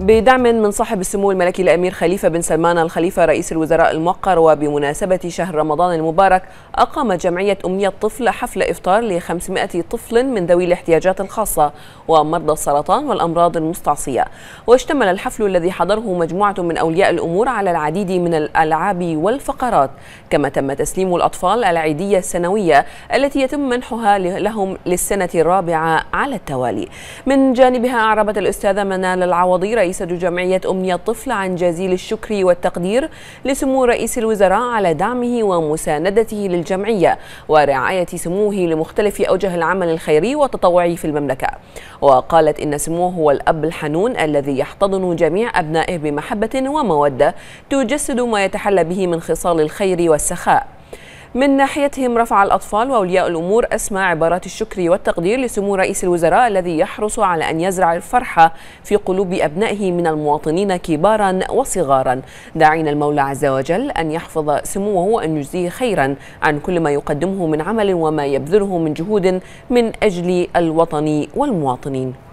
بدعم من صاحب السمو الملكي الأمير خليفة بن سلمان الخليفة رئيس الوزراء الموقر وبمناسبة شهر رمضان المبارك أقامت جمعية أمنية الطفل حفل إفطار ل 500 طفل من ذوي الاحتياجات الخاصة ومرضى السرطان والأمراض المستعصية واشتمل الحفل الذي حضره مجموعة من أولياء الأمور على العديد من الألعاب والفقرات كما تم تسليم الأطفال العيدية السنوية التي يتم منحها لهم للسنة الرابعة على التوالي من جانبها أعربت الأستاذة منال العوضي رئيسة جمعية أمنية الطفل عن جزيل الشكر والتقدير لسمو رئيس الوزراء على دعمه ومساندته للجمعية ورعاية سموه لمختلف أوجه العمل الخيري والتطوعي في المملكة وقالت إن سموه هو الأب الحنون الذي يحتضن جميع أبنائه بمحبة ومودة تجسد ما يتحلى به من خصال الخير والسخاء من ناحيتهم رفع الأطفال وأولياء الأمور أسمى عبارات الشكر والتقدير لسمو رئيس الوزراء الذي يحرص على أن يزرع الفرحة في قلوب أبنائه من المواطنين كبارا وصغارا داعين المولى عز وجل أن يحفظ سموه وأن يجزيه خيرا عن كل ما يقدمه من عمل وما يبذله من جهود من أجل الوطن والمواطنين